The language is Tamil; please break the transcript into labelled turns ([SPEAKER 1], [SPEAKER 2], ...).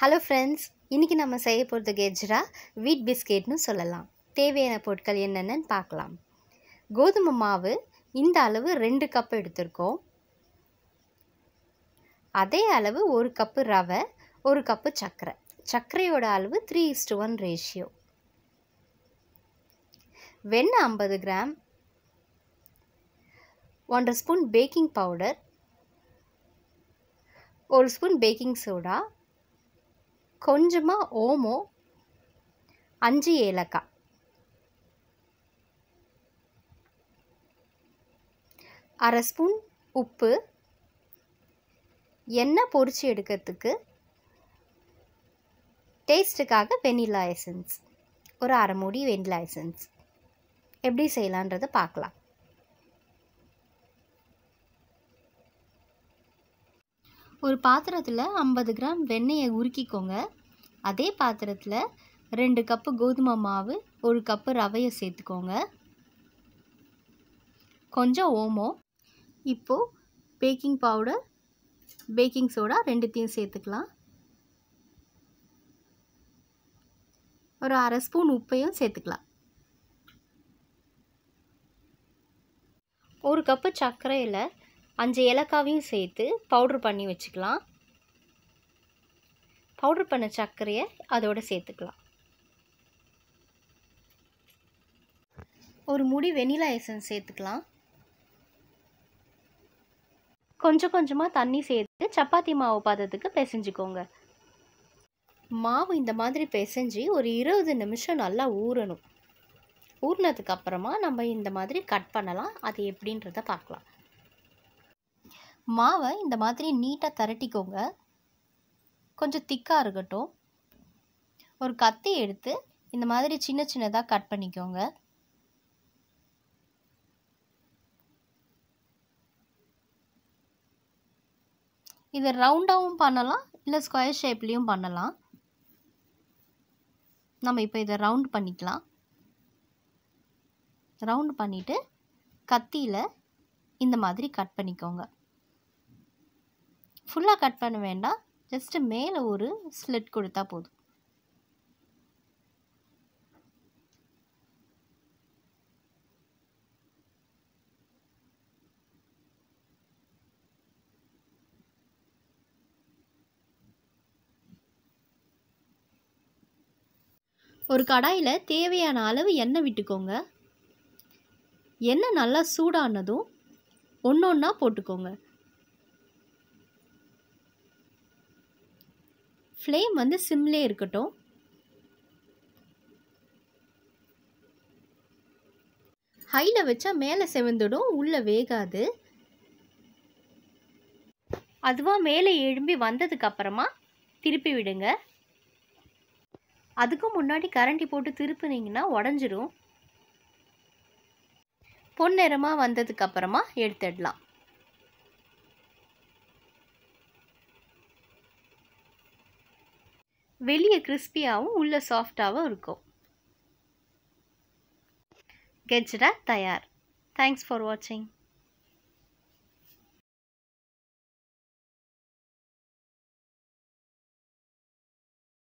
[SPEAKER 1] ஹலோ ஃப்ரெண்ட்ஸ் இன்றைக்கி நம்ம செய்ய போகிறது கெஜ்ரா வீட் பிஸ்கெட்னு சொல்லலாம் தேவையான பொருட்கள் என்னென்னு பார்க்கலாம் கோதுமை மாவு இந்த அளவு ரெண்டு கப் எடுத்திருக்கோம் அதே அளவு ஒரு கப்பு ரவை ஒரு கப்பு சர்க்கரை சர்க்கரையோட அளவு த்ரீ இஸ்டு ஒன் ரேஷியோ வெண்ணெய் ஐம்பது கிராம் ஒன்றரை ஸ்பூன் பேக்கிங் பவுடர் ஒரு ஸ்பூன் பேக்கிங் சோடா கொஞ்சமாக ஓமோ அஞ்சு ஏலக்காய் அரை ஸ்பூன் உப்பு எண்ணெய் பொரித்து எடுக்கிறதுக்கு டேஸ்ட்டுக்காக வெனிலா எசன்ஸ் ஒரு அரை மூடி வெனிலா எசன்ஸ் எப்படி செய்யலான்றதை பார்க்கலாம் ஒரு பாத்திரத்தில் ஐம்பது கிராம் வெண்ணெயை உருக்கிக்கோங்க அதே பாத்திரத்தில் ரெண்டு கப்பு கோதுமை மாவு ஒரு கப்பு ரவையை சேர்த்துக்கோங்க கொஞ்சம் ஓமம் இப்போது பேக்கிங் பவுடர் பேக்கிங் சோடா ரெண்டுத்தையும் சேர்த்துக்கலாம் ஒரு அரை ஸ்பூன் உப்பையும் சேர்த்துக்கலாம் ஒரு கப்பு சர்க்கரையில் அஞ்சு ஏலக்காவையும் சேர்த்து பவுட்ரு பண்ணி வச்சுக்கலாம் பவுட்ரு பண்ண சர்க்கரையை அதோடு சேர்த்துக்கலாம் ஒரு முடி வெனிலா எசன்ஸ் சேர்த்துக்கலாம் கொஞ்சம் கொஞ்சமாக தண்ணி சேர்த்து சப்பாத்தி மாவு பாதத்துக்கு பிசைஞ்சிக்கோங்க மாவு இந்த மாதிரி பிசைஞ்சு ஒரு இருபது நிமிஷம் நல்லா ஊறணும் ஊறினதுக்கப்புறமா நம்ம இந்த மாதிரி கட் பண்ணலாம் அது எப்படின்றத பார்க்கலாம் மாவை இந்த மாதிரி நீட்டாக திரட்டிக்கோங்க கொஞ்சம் திக்காக இருக்கட்டும் ஒரு கத்தி எடுத்து இந்த மாதிரி சின்ன சின்னதாக கட் பண்ணிக்கோங்க இது ரவுண்டாகவும் பண்ணலாம் இல்லை ஸ்கொயர் ஷேப்லேயும் பண்ணலாம் நம்ம இப்போ இதை ரவுண்ட் பண்ணிக்கலாம் ரவுண்ட் பண்ணிவிட்டு கத்தியில் இந்த மாதிரி கட் பண்ணிக்கோங்க ஃபுல்லாக கட் பண்ண வேண்டாம் ஜஸ்ட்டு மேலே ஒரு ஸ்லிட் கொடுத்தா போதும் ஒரு கடாயில் தேவையான அளவு எண்ணெய் விட்டுக்கோங்க எண்ணெய் நல்லா சூடானதும் ஒன்று ஒன்றா போட்டுக்கோங்க ஃப்ளேம் வந்து சிம்லே இருக்கட்டும் ஹையில் வச்சா மேலே செவந்துடும் உள்ளே வேகாது அதுவாக மேலே எழும்பி வந்ததுக்கப்புறமா திருப்பி விடுங்க அதுக்கும் முன்னாடி கரண்டி போட்டு திருப்புனீங்கன்னா உடஞ்சிரும் பொன்னிறமாக வந்ததுக்கப்புறமா எடுத்துடலாம் வெளியே கிறிஸ்பியாகவும் உள்ள சாஃப்டாகவும் இருக்கும் கெஜ்ரா தயார் தேங்க்ஸ் ஃபார் வாட்சிங்